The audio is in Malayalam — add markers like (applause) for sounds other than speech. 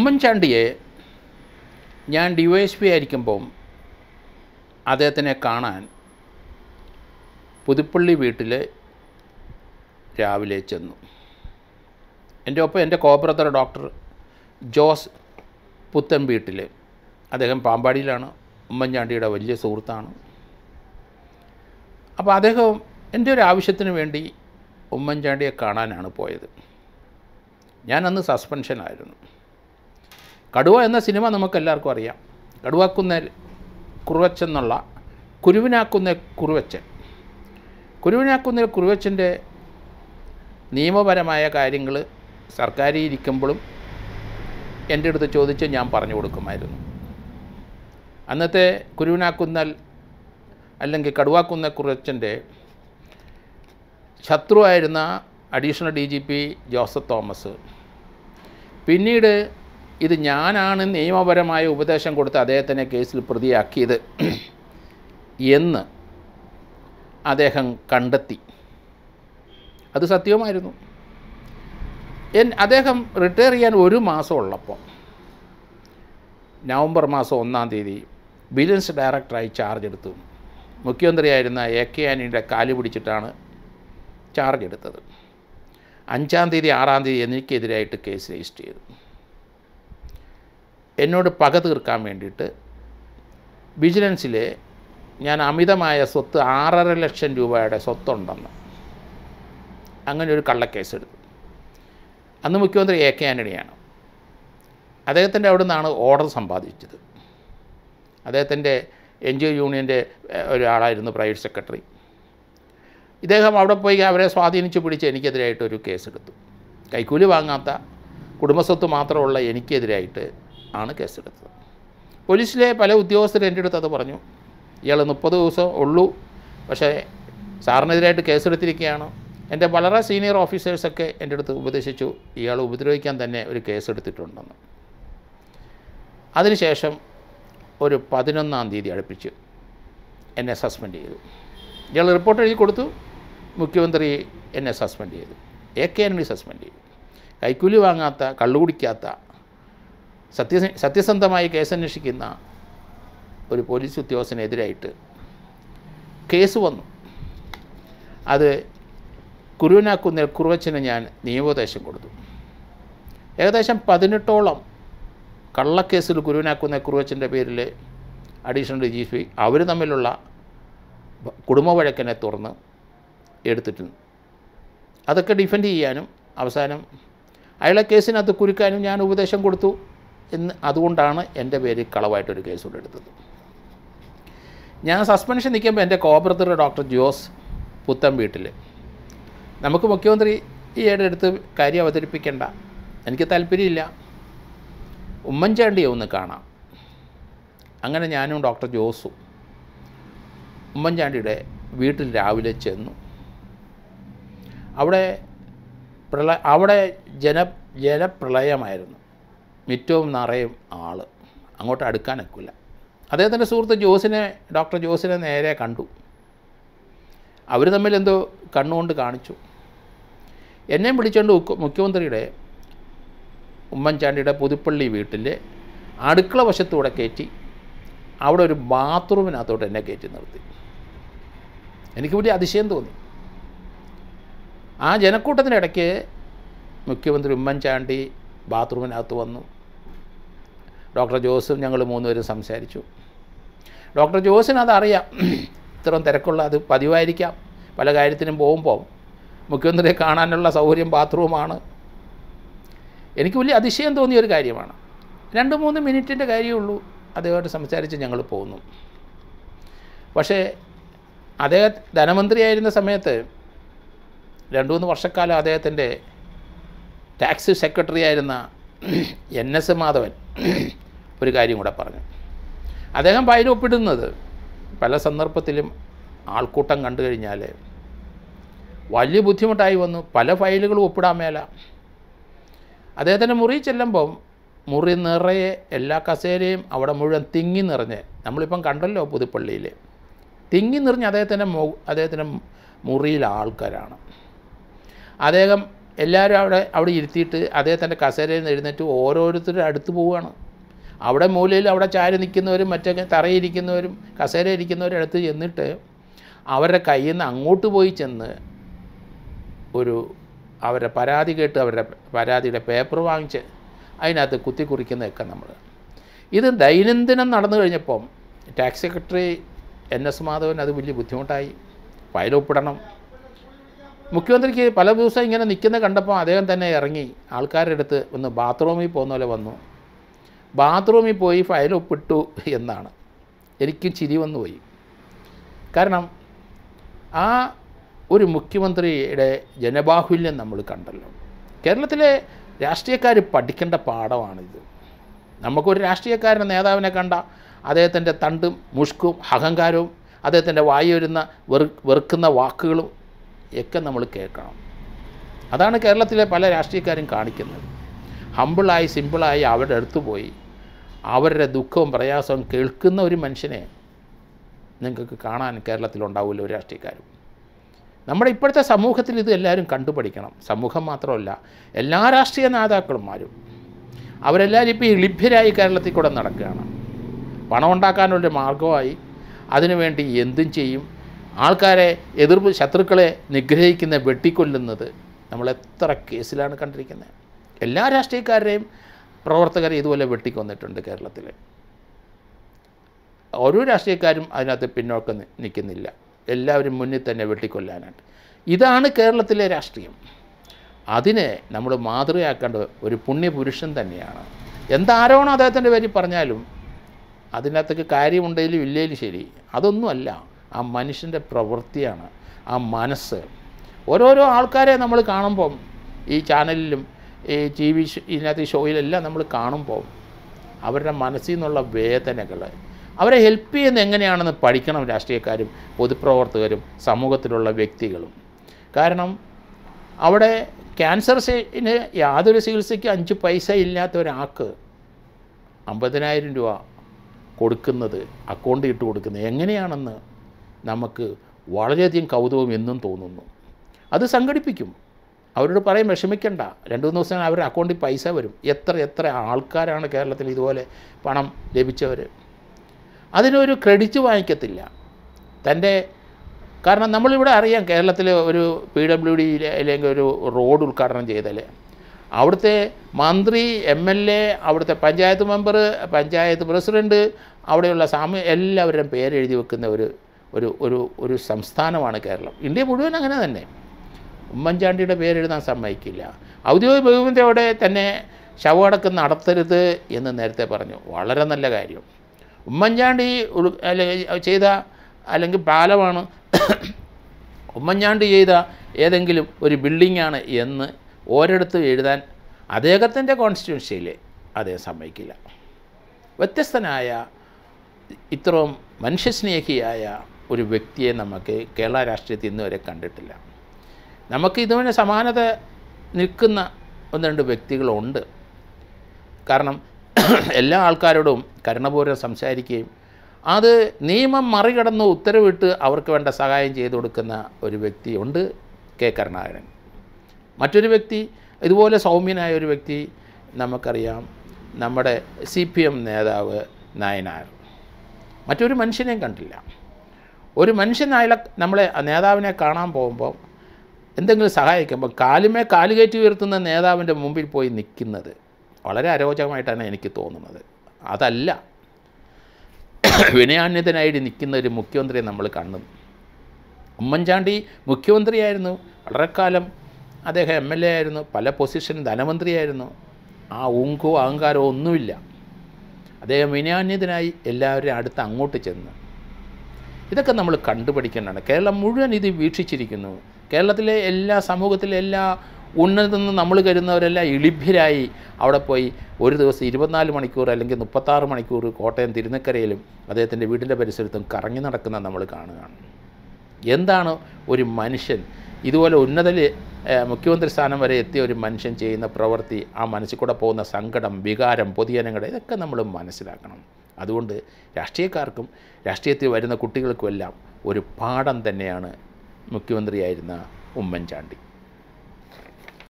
ഉമ്മൻചാണ്ടിയെ ഞാൻ ഡി വൈ എസ് പി ആയിരിക്കുമ്പം അദ്ദേഹത്തിനെ കാണാൻ പുതുപ്പള്ളി വീട്ടിൽ രാവിലെ ചെന്നു എൻ്റെ ഒപ്പം എൻ്റെ കോബ്രദർ ഡോക്ടർ ജോസ് പുത്തൻ വീട്ടിൽ അദ്ദേഹം പാമ്പാടിയിലാണ് ഉമ്മൻചാണ്ടിയുടെ വലിയ സുഹൃത്താണ് അപ്പോൾ അദ്ദേഹം എൻ്റെ ഒരു ആവശ്യത്തിന് വേണ്ടി ഉമ്മൻചാണ്ടിയെ കാണാനാണ് പോയത് ഞാനന്ന് സസ്പെൻഷനായിരുന്നു കടുവ എന്ന സിനിമ നമുക്കെല്ലാവർക്കും അറിയാം കടുവാക്കുന്ന എന്നുള്ള കുരുവിനാക്കുന്ന കുറുവച്ചൻ കുരുവിനാക്കുന്ന കുറുവച്ചൻ്റെ നിയമപരമായ കാര്യങ്ങൾ സർക്കാരിൽ ഇരിക്കുമ്പോഴും എൻ്റെ അടുത്ത് ചോദിച്ച് ഞാൻ പറഞ്ഞു കൊടുക്കുമായിരുന്നു അന്നത്തെ കുരുവിനാക്കുന്നൽ അല്ലെങ്കിൽ കടുവാക്കുന്ന കുറച്ചൻ്റെ ശത്രുവായിരുന്ന additional D G P Joseph Thomas പിന്നീട് ഇത് ഞാനാണ് നിയമപരമായ ഉപദേശം കൊടുത്ത് അദ്ദേഹത്തിനെ കേസിൽ പ്രതിയാക്കിയത് എന്ന് അദ്ദേഹം കണ്ടെത്തി അത് സത്യവുമായിരുന്നു എൻ അദ്ദേഹം റിട്ടയർ ചെയ്യാൻ ഒരു മാസം ഉള്ളപ്പോൾ നവംബർ മാസം ഒന്നാം തീയതി വിജിലൻസ് ഡയറക്ടറായി ചാർജ് എടുത്തു മുഖ്യമന്ത്രിയായിരുന്ന എ കെ ആനിയുടെ കാല് പിടിച്ചിട്ടാണ് ചാർജ് എടുത്തത് അഞ്ചാം തീയതി ആറാം തീയതി എനിക്കെതിരായിട്ട് കേസ് രജിസ്റ്റർ ചെയ്തു എന്നോട് പക തീർക്കാൻ വേണ്ടിയിട്ട് വിജിലൻസിൽ ഞാൻ അമിതമായ സ്വത്ത് ആറര ലക്ഷം രൂപയുടെ സ്വത്തുണ്ടെന്ന് അങ്ങനെ ഒരു കള്ളക്കേസ് എടുത്തു അന്ന് മുഖ്യമന്ത്രി എ കെ ആൻ്റണിയാണ് അദ്ദേഹത്തിൻ്റെ അവിടെ നിന്നാണ് ഓർഡർ സമ്പാദിച്ചത് അദ്ദേഹത്തിൻ്റെ എൻ ജി ഒ യൂണിയൻ്റെ ഒരാളായിരുന്നു പ്രൈവറ്റ് സെക്രട്ടറി ഇദ്ദേഹം അവിടെ പോയി അവരെ സ്വാധീനിച്ച് പിടിച്ച് എനിക്കെതിരായിട്ട് ഒരു കേസെടുത്തു കൈക്കൂലി വാങ്ങാത്ത കുടുംബസ്വത്ത് മാത്രമുള്ള എനിക്കെതിരായിട്ട് ആണ് കേസെടുത്തത് പോലീസിലെ പല ഉദ്യോഗസ്ഥരും എൻ്റെ അടുത്ത് അത് പറഞ്ഞു ഇയാൾ മുപ്പത് ദിവസം ഉള്ളൂ പക്ഷേ സാറിനെതിരായിട്ട് കേസെടുത്തിരിക്കുകയാണ് എൻ്റെ വളരെ സീനിയർ ഓഫീസേഴ്സൊക്കെ എൻ്റെ അടുത്ത് ഉപദേശിച്ചു ഇയാൾ ഉപദ്രവിക്കാൻ തന്നെ ഒരു കേസെടുത്തിട്ടുണ്ടെന്ന് അതിനുശേഷം ഒരു പതിനൊന്നാം തീയതി അടുപ്പിച്ച് എന്നെ സസ്പെൻഡ് ചെയ്തു ഇയാൾ റിപ്പോർട്ട് എഴുതി കൊടുത്തു മുഖ്യമന്ത്രി എന്നെ സസ്പെൻഡ് ചെയ്തു എ കെ ആൻ്റണി സസ്പെൻഡ് ചെയ്തു കൈക്കൂലി വാങ്ങാത്ത കള്ളുകുടിക്കാത്ത സത്യ സത്യസന്ധമായി കേസന്വേഷിക്കുന്ന ഒരു പോലീസ് ഉദ്യോഗസ്ഥനെതിരായിട്ട് കേസ് വന്നു അത് കുരുവനാക്കുന്നിൽ കുറുവച്ചന് ഞാൻ നിയമോപദേശം കൊടുത്തു ഏകദേശം പതിനെട്ടോളം കള്ളക്കേസിൽ കുരുവനാക്കുന്ന കുറുവച്ചൻ്റെ പേരിൽ അഡീഷണൽ ഡി ജി പി അവർ തമ്മിലുള്ള കുടുംബവഴക്കനെ തുറന്ന് എടുത്തിട്ടുണ്ട് അതൊക്കെ ഡിഫെൻഡ് ചെയ്യാനും അവസാനം അയാളെ കേസിനകത്ത് കുരുക്കാനും ഞാൻ ഉപദേശം കൊടുത്തു എന്ന് അതുകൊണ്ടാണ് എൻ്റെ പേര് കളവായിട്ടൊരു കേസ് കൂടെ എടുത്തത് ഞാൻ സസ്പെൻഷൻ നിൽക്കുമ്പോൾ എൻ്റെ കോബ്രത്തർ ഡോക്ടർ ജോസ് പുത്തൻ വീട്ടിൽ നമുക്ക് മുഖ്യമന്ത്രി ഈയുടെ അടുത്ത് കാര്യം അവതരിപ്പിക്കേണ്ട എനിക്ക് താല്പര്യമില്ല ഉമ്മൻചാണ്ടിയെ ഒന്ന് കാണാം അങ്ങനെ ഞാനും ഡോക്ടർ ജോസും ഉമ്മൻചാണ്ടിയുടെ വീട്ടിൽ രാവിലെ ചെന്നു അവിടെ പ്രള അവിടെ ജന ജലപ്രളയമായിരുന്നു മിറ്റവും നിറയും ആൾ അങ്ങോട്ട് അടുക്കാൻ നിൽക്കില്ല അദ്ദേഹത്തിൻ്റെ സുഹൃത്ത് ജോസിനെ ഡോക്ടർ ജോസിനെ നേരെ കണ്ടു അവർ തമ്മിൽ എന്തോ കണ്ണുകൊണ്ട് കാണിച്ചു എന്നെയും വിളിച്ചുകൊണ്ട് മുഖ്യമന്ത്രിയുടെ ഉമ്മൻചാണ്ടിയുടെ പുതുപ്പള്ളി വീട്ടിലെ അടുക്കള വശത്തൂടെ കയറ്റി അവിടെ ഒരു ബാത്റൂമിനകത്തോട്ട് എന്നെ കയറ്റി നിർത്തി എനിക്ക് വലിയ അതിശയം തോന്നി ആ ജനക്കൂട്ടത്തിനിടയ്ക്ക് മുഖ്യമന്ത്രി ഉമ്മൻചാണ്ടി ബാത്റൂമിനകത്ത് വന്നു ഡോക്ടർ ജോസും ഞങ്ങൾ മൂന്നുപേരും സംസാരിച്ചു ഡോക്ടർ ജോസിന് അതറിയാം ഇത്രയും തിരക്കുള്ള അത് പതിവായിരിക്കാം പല കാര്യത്തിനും പോകുമ്പോൾ മുഖ്യമന്ത്രിയെ കാണാനുള്ള സൗകര്യം ബാത്റൂമാണ് എനിക്ക് വലിയ അതിശയം തോന്നിയ ഒരു കാര്യമാണ് രണ്ട് മൂന്ന് മിനിറ്റിൻ്റെ കാര്യമുള്ളൂ അദ്ദേഹമായിട്ട് സംസാരിച്ച് ഞങ്ങൾ പോകുന്നു പക്ഷേ അദ്ദേഹം ധനമന്ത്രിയായിരുന്ന സമയത്ത് രണ്ടു മൂന്ന് വർഷക്കാലം അദ്ദേഹത്തിൻ്റെ ടാക്സ് സെക്രട്ടറി ആയിരുന്ന എൻ എസ് മാധവൻ ഒരു കാര്യം കൂടെ പറഞ്ഞു അദ്ദേഹം ഒപ്പിടുന്നത് പല സന്ദർഭത്തിലും ആൾക്കൂട്ടം കണ്ടു കഴിഞ്ഞാൽ വലിയ ബുദ്ധിമുട്ടായി വന്നു പല ഫയലുകളും ഒപ്പിടാൻ മേല അദ്ദേഹത്തിൻ്റെ മുറി ചെല്ലുമ്പം മുറി നിറയെ എല്ലാ കസേരയും അവിടെ മുഴുവൻ തിങ്ങി നിറഞ്ഞ് നമ്മളിപ്പം കണ്ടല്ലോ പുതുപ്പള്ളിയിൽ തിങ്ങി നിറഞ്ഞ് അദ്ദേഹത്തിൻ്റെ മു അദ്ദേഹത്തിൻ്റെ മുറിയിലെ ആൾക്കാരാണ് അദ്ദേഹം എല്ലാവരും അവിടെ അവിടെ ഇരുത്തിയിട്ട് അദ്ദേഹത്തിൻ്റെ കസേരയിൽ നിന്ന് എഴുന്നേറ്റ് ഓരോരുത്തരും അടുത്ത് പോവുകയാണ് അവിടെ മൂലയിൽ അവിടെ ചാരി നിൽക്കുന്നവരും മറ്റൊക്കെ തറയിരിക്കുന്നവരും കസേര ഇരിക്കുന്നവരും അടുത്ത് ചെന്നിട്ട് അവരുടെ കയ്യിൽ നിന്ന് അങ്ങോട്ട് പോയി ചെന്ന് ഒരു അവരുടെ പരാതി കേട്ട് അവരുടെ പരാതിയുടെ പേപ്പർ വാങ്ങിച്ച് അതിനകത്ത് കുത്തി കുറിക്കുന്നതൊക്കെ നമ്മൾ ഇത് ദൈനംദിനം നടന്നു കഴിഞ്ഞപ്പം tax secretary N S Madhavan അത് വലിയ ബുദ്ധിമുട്ടായി ഫയൽ ഒപ്പിടണം മുഖ്യമന്ത്രിക്ക് പല ദിവസം ഇങ്ങനെ നിൽക്കുന്ന കണ്ടപ്പോൾ അദ്ദേഹം തന്നെ ഇറങ്ങി ആൾക്കാരുടെ അടുത്ത് ഒന്ന് ബാത്റൂമിൽ പോകുന്ന പോലെ വന്നു ബാത്റൂമിൽ പോയി ഫയൽ ഒപ്പിട്ടു എന്നാണ് എനിക്കും ചിരി വന്നുപോയി കാരണം ആ ഒരു മുഖ്യമന്ത്രിയുടെ ജനബാഹുല്യം നമ്മൾ കണ്ടല്ലോ കേരളത്തിലെ രാഷ്ട്രീയക്കാർ പഠിക്കേണ്ട പാഠമാണിത് നമുക്കൊരു രാഷ്ട്രീയക്കാരനെ നേതാവിനെ കണ്ട അദ്ദേഹത്തിൻ്റെ തണ്ടും മുഷ്കും അഹങ്കാരവും അദ്ദേഹത്തിൻ്റെ വായി വരുന്ന വെറുക്കുന്ന വാക്കുകളും ഒക്കെ നമ്മൾ കേൾക്കണം അതാണ് കേരളത്തിലെ പല രാഷ്ട്രീയക്കാരും കാണിക്കുന്നത് ഹമ്പിളായി സിമ്പിളായി അവരുടെ അടുത്ത് പോയി അവരുടെ ദുഃഖവും പ്രയാസവും കേൾക്കുന്ന ഒരു മനുഷ്യനെ നിങ്ങൾക്ക് കാണാൻ കേരളത്തിലുണ്ടാവില്ല ഒരു രാഷ്ട്രീയക്കാരും നമ്മുടെ ഇപ്പോഴത്തെ സമൂഹത്തിൽ ഇത് എല്ലാവരും കണ്ടുപഠിക്കണം സമൂഹം മാത്രമല്ല എല്ലാ രാഷ്ട്രീയ നേതാക്കളുമാരും അവരെല്ലാവരും ഇപ്പോൾ ഈ ലിഭ്യരായി കേരളത്തിൽ കൂടെ നടക്കുകയാണ് പണം ഉണ്ടാക്കാനുള്ള മാർഗമായി അതിനുവേണ്ടി എന്തും ചെയ്യും ആൾക്കാരെ എതിർപ്പ് ശത്രുക്കളെ നിഗ്രഹിക്കുന്ന വെട്ടിക്കൊല്ലുന്നത് നമ്മൾ എത്ര കേസിലാണ് കണ്ടിരിക്കുന്നത് എല്ലാ രാഷ്ട്രീയക്കാരുടെയും പ്രവർത്തകരെ ഇതുപോലെ വെട്ടിക്കൊന്നിട്ടുണ്ട് കേരളത്തിൽ ഓരോ രാഷ്ട്രീയക്കാരും അതിനകത്ത് പിന്നോക്കം നിൽക്കുന്നില്ല എല്ലാവരും മുന്നിൽ തന്നെ വെട്ടിക്കൊല്ലാനാണ് ഇതാണ് കേരളത്തിലെ രാഷ്ട്രീയം അതിനെ നമ്മൾ മാതൃകയാക്കേണ്ട ഒരു പുണ്യപുരുഷൻ തന്നെയാണ് എന്താരോണോ അദ്ദേഹത്തിൻ്റെ പേര് പറഞ്ഞാലും അതിനകത്തേക്ക് കാര്യമുണ്ടെങ്കിലും ഇല്ലെങ്കിലും ശരി അതൊന്നുമല്ല ആ മനുഷ്യൻ്റെ പ്രവൃത്തിയാണ് ആ മനസ്സ് ഓരോരോ ആൾക്കാരെ നമ്മൾ കാണുമ്പം ഈ ചാനലിലും ഈ ടി വി ഇതിനകത്ത് ഷോയിലെല്ലാം നമ്മൾ കാണുമ്പോൾ അവരുടെ മനസ്സിൽ നിന്നുള്ള വേദനകൾ അവരെ ഹെൽപ്പ് ചെയ്യുന്നത് എങ്ങനെയാണെന്ന് പഠിക്കണം രാഷ്ട്രീയക്കാരും പൊതുപ്രവർത്തകരും സമൂഹത്തിലുള്ള വ്യക്തികളും കാരണം അവിടെ ക്യാൻസർ സെന് യാതൊരു ചികിത്സയ്ക്ക് അഞ്ച് പൈസ ഇല്ലാത്ത ഒരാൾക്ക് അമ്പതിനായിരം രൂപ കൊടുക്കുന്നത് അക്കൗണ്ടിൽ ഇട്ട് കൊടുക്കുന്നത് എങ്ങനെയാണെന്ന് നമുക്ക് വളരെയധികം കൗതുകം എന്നും തോന്നുന്നു അത് സംഘടിപ്പിക്കും അവരോട് പറയും വിഷമിക്കണ്ട രണ്ട് മൂന്ന് ദിവസം അവരുടെ അക്കൗണ്ടിൽ പൈസ വരും എത്ര എത്ര ആൾക്കാരാണ് കേരളത്തിൽ ഇതുപോലെ പണം ലഭിച്ചവർ അതിനൊരു ക്രെഡിറ്റ് വാങ്ങിക്കത്തില്ല തൻ്റെ കാരണം നമ്മളിവിടെ അറിയാം കേരളത്തിൽ ഒരു പി ഡബ്ല്യു ഡി അല്ലെങ്കിൽ ഒരു റോഡ് ഉദ്ഘാടനം ചെയ്താൽ അവിടുത്തെ മന്ത്രി എം എൽ എ അവിടുത്തെ പഞ്ചായത്ത് മെമ്പർ പഞ്ചായത്ത് പ്രസിഡൻറ്റ് അവിടെയുള്ള സാമ എല്ലാവരുടെയും പേരെഴുതി വെക്കുന്ന ഒരു ഒരു ഒരു ഒരു സംസ്ഥാനമാണ് കേരളം ഇന്ത്യ മുഴുവൻ അങ്ങനെ തന്നെ ഉമ്മൻചാണ്ടിയുടെ പേരെഴുതാൻ സമ്മതിക്കില്ല ഔദ്യോഗിക ബഹുമതിയോടെ തന്നെ ശവടക്കം നടത്തരുത് എന്ന് നേരത്തെ പറഞ്ഞു വളരെ നല്ല കാര്യം ഉമ്മൻചാണ്ടി ചെയ്ത അല്ലെങ്കിൽ പാലമാണ് (coughs) ഉമ്മൻചാണ്ടി ചെയ്ത ഏതെങ്കിലും ഒരു ബിൽഡിങ്ങാണ് എന്ന് ഓരിടത്തും എഴുതാൻ അദ്ദേഹത്തിൻ്റെ കോൺസ്റ്റിറ്റ്യൂൻസിയിൽ അദ്ദേഹം സമ്മതിക്കില്ല വ്യത്യസ്തനായ ഇത്രയും മനുഷ്യസ്നേഹിയായ ഒരു വ്യക്തിയെ നമുക്ക് കേരള രാഷ്ട്രീയത്തിൽ ഇന്നുവരെ കണ്ടിട്ടില്ല നമുക്ക് ഇതുവരെ സമാനത നിൽക്കുന്ന ഒന്ന് രണ്ട് വ്യക്തികളുണ്ട് കാരണം (clears throat) എല്ലാ ആൾക്കാരോടും കരുണപൂർവ്വം സംസാരിക്കുകയും അത് നിയമം മറികടന്ന് ഉത്തരവിട്ട് അവർക്ക് വേണ്ട സഹായം ചെയ്തു കൊടുക്കുന്ന ഒരു വ്യക്തിയുണ്ട് കെ കരുണാകരൻ മറ്റൊരു വ്യക്തി ഇതുപോലെ സൗമ്യനായ ഒരു വ്യക്തി നമുക്കറിയാം നമ്മുടെ സി പി എം നേതാവ് നായനാർ മറ്റൊരു മനുഷ്യനെയും കണ്ടില്ല ഒരു മനുഷ്യനായ നമ്മളെ നേതാവിനെ കാണാൻ പോകുമ്പോൾ എന്തെങ്കിലും സഹായിക്കുമ്പോൾ കാലുമേ കാല് കയറ്റി ഉയർത്തുന്ന നേതാവിൻ്റെ മുമ്പിൽ പോയി നിൽക്കുന്നത് വളരെ അരോചകമായിട്ടാണ് എനിക്ക് തോന്നുന്നത് അതല്ല വിനയാന്യതനായിട്ട് നിൽക്കുന്ന ഒരു മുഖ്യമന്ത്രിയെ നമ്മൾ കണ്ടു ഉമ്മൻചാണ്ടി മുഖ്യമന്ത്രിയായിരുന്നു വളരെക്കാലം അദ്ദേഹം എം എൽ എ ആയിരുന്നു പല പൊസിഷൻ ധനമന്ത്രിയായിരുന്നു ആ ഊങ്കോ അഹങ്കാരമോ ഒന്നുമില്ല അദ്ദേഹം വിനയാന്യതനായി എല്ലാവരും അടുത്ത് അങ്ങോട്ട് ചെന്ന് ഇതൊക്കെ നമ്മൾ കണ്ടുപഠിക്കേണ്ടതാണ് കേരളം മുഴുവൻ ഇത് വീക്ഷിച്ചിരിക്കുന്നു കേരളത്തിലെ എല്ലാ സമൂഹത്തിലെ എല്ലാ ഉന്നതെന്ന് നമ്മൾ കരുതുന്നവരെല്ലാം ഇളിഭ്യരായി അവിടെ പോയി ഒരു ദിവസം ഇരുപത്തിനാല് മണിക്കൂർ അല്ലെങ്കിൽ മുപ്പത്താറ് മണിക്കൂർ കോട്ടയം തിരുനക്കരയിലും അദ്ദേഹത്തിൻ്റെ വീടിൻ്റെ പരിസരത്തും കറങ്ങി നടക്കുന്ന നമ്മൾ കാണുകയാണ് എന്താണ് ഒരു മനുഷ്യൻ ഇതുപോലെ ഉന്നത മുഖ്യമന്ത്രി സ്ഥാനം വരെ എത്തിയ ഒരു മനുഷ്യൻ ചെയ്യുന്ന പ്രവൃത്തി ആ മനസ്സിൽ കൂടെ പോകുന്ന സങ്കടം വികാരം പൊതുജനങ്ങളുടെ ഇതൊക്കെ നമ്മൾ മനസ്സിലാക്കണം അതുകൊണ്ട് രാഷ്ട്രീയക്കാർക്കും രാഷ്ട്രീയത്തിൽ വരുന്ന കുട്ടികൾക്കുമെല്ലാം ഒരു പാഠം തന്നെയാണ് മുഖ്യമന്ത്രിയായിരുന്ന ഉമ്മൻചാണ്ടി